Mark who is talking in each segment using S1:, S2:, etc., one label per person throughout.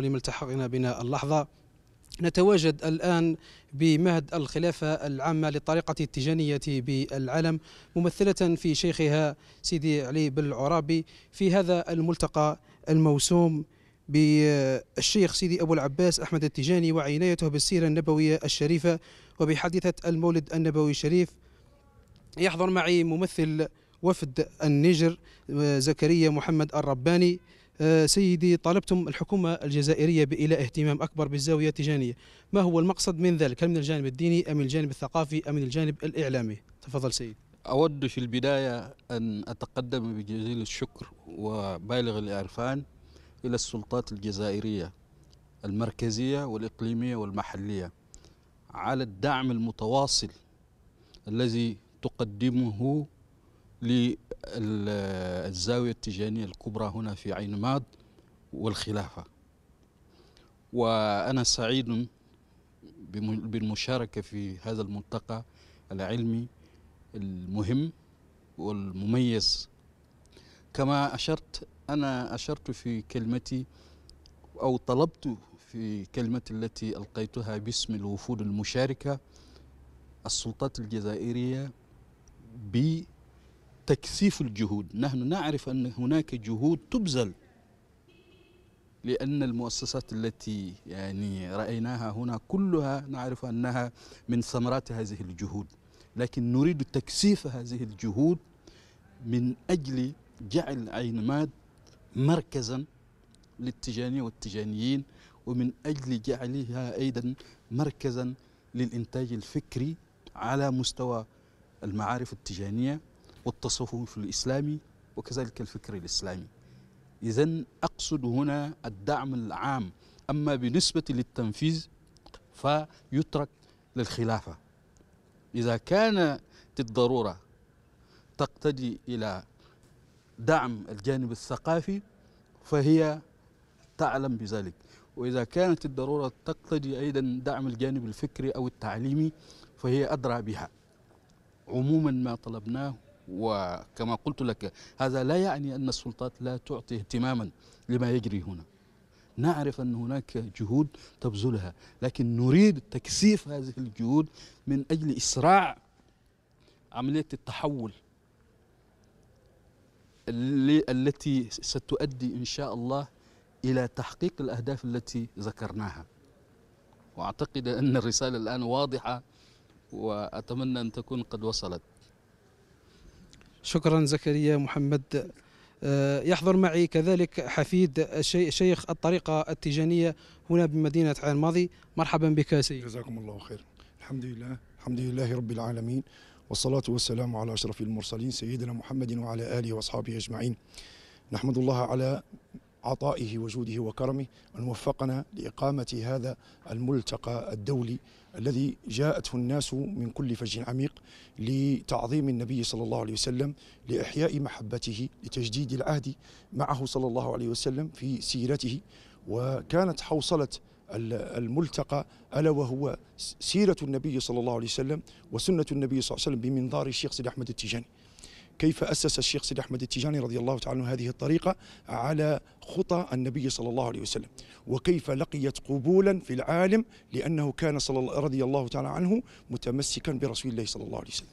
S1: لكم التحقنا بنا اللحظة نتواجد الآن بمهد الخلافة العامة للطريقة التجانية بالعلم ممثلة في شيخها سيدي علي بالعرابي في هذا الملتقى الموسوم بالشيخ سيدي أبو العباس أحمد التجاني وعنايته بالسيرة النبوية الشريفة وبحادثة المولد النبوي الشريف يحضر معي ممثل وفد النجر آه، زكريا محمد الرباني آه، سيدي طالبتم الحكومة الجزائرية بإلى اهتمام أكبر بالزاوية التجانية ما هو المقصد من ذلك هل من الجانب الديني أم من الجانب الثقافي أم من الجانب الإعلامي تفضل سيدي
S2: أود في البداية أن أتقدم بجزيل الشكر وبالغ الإعرفان إلى السلطات الجزائرية المركزية والإقليمية والمحلية على الدعم المتواصل الذي تقدمه الزاوية التجانية الكبرى هنا في عين ماض والخلافة وأنا سعيد بالمشاركة في هذا الملتقى العلمي المهم والمميز كما أشرت أنا أشرت في كلمتي أو طلبت في كلمتي التي ألقيتها باسم الوفود المشاركة السلطات الجزائرية ب تكثيف الجهود نحن نعرف أن هناك جهود تبذل لأن المؤسسات التي يعني رأيناها هنا كلها نعرف أنها من ثمرات هذه الجهود لكن نريد تكثيف هذه الجهود من أجل جعل عين ماد مركزا للتجاني والتجانيين ومن أجل جعلها أيضا مركزا للإنتاج الفكري على مستوى المعارف التجانية والتصوف الإسلامي وكذلك الفكر الإسلامي إذا أقصد هنا الدعم العام أما بالنسبة للتنفيذ فيترك للخلافة إذا كانت الضرورة تقتدي إلى دعم الجانب الثقافي فهي تعلم بذلك وإذا كانت الضرورة تقتدي أيضا دعم الجانب الفكري أو التعليمي فهي أدرى بها عموما ما طلبناه وكما قلت لك هذا لا يعني أن السلطات لا تعطي اهتماما لما يجري هنا نعرف أن هناك جهود تبذلها لكن نريد تكثيف هذه الجهود من أجل إسراع عملية التحول التي ستؤدي إن شاء الله إلى تحقيق الأهداف التي ذكرناها وأعتقد أن الرسالة الآن واضحة وأتمنى أن تكون قد وصلت
S1: شكرا زكريا محمد آه، يحضر معي كذلك حفيد شيخ الطريقة التيجانية هنا بمدينة عين ماضي مرحبا بك سيدي
S3: جزاكم الله خير الحمد لله الحمد لله رب العالمين والصلاة والسلام على أشرف المرسلين سيدنا محمد وعلى آله وأصحابه أجمعين نحمد الله على عطائه وجوده وكرمه أن وفقنا لإقامة هذا الملتقى الدولي الذي جاءته الناس من كل فج عميق لتعظيم النبي صلى الله عليه وسلم لإحياء محبته لتجديد العهد معه صلى الله عليه وسلم في سيرته وكانت حوصلة الملتقى ألا وهو سيرة النبي صلى الله عليه وسلم وسنة النبي صلى الله عليه وسلم بمنظار الشيخ سيد أحمد التيجاني كيف أسس الشيخ سيد أحمد التيجاني رضي الله تعالى عنه هذه الطريقة على خطى النبي صلى الله عليه وسلم وكيف لقيت قبولا في العالم لأنه كان صلى الله رضي الله تعالى عنه متمسكا برسول الله صلى الله عليه وسلم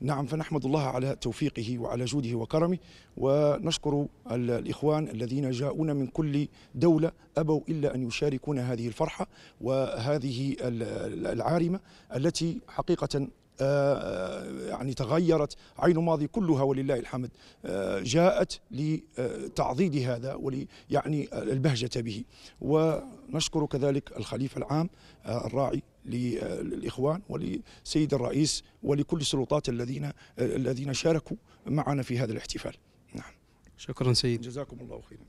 S3: نعم فنحمد الله على توفيقه وعلى جوده وكرمه ونشكر الإخوان الذين جاءون من كل دولة أبوا إلا أن يشاركونا هذه الفرحة وهذه العارمة التي حقيقة آه، آه، يعني تغيرت عين ماضي كلها ولله الحمد آه، جاءت لتعضيد هذا ول يعني البهجة به ونشكر كذلك الخليفة العام الراعي للإخوان ولسيد الرئيس ولكل السلطات الذين الذين شاركوا معنا في هذا الاحتفال نعم شكرا سيد جزاكم الله خيرا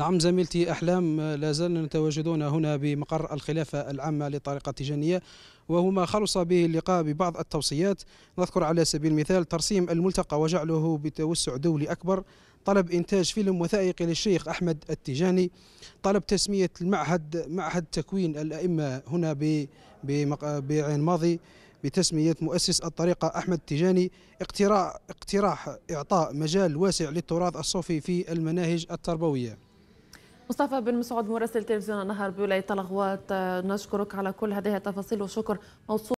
S1: نعم زميلتي أحلام لا زلنا نتواجدون هنا بمقر الخلافة العامة للطريقة التجانية وهما خلص به اللقاء ببعض التوصيات نذكر على سبيل المثال ترسيم الملتقى وجعله بتوسع دولي أكبر طلب إنتاج فيلم وثائقي للشيخ أحمد التجاني طلب تسمية المعهد معهد تكوين الأئمة هنا بعين ماضي بتسمية مؤسس الطريقة أحمد التجاني اقتراح, اقتراح إعطاء مجال واسع للتراث الصوفي في المناهج التربوية
S3: مصطفى بن مسعود مراسل تلفزيون النهار بولاية الغوات نشكرك على كل هذه التفاصيل وشكر موصول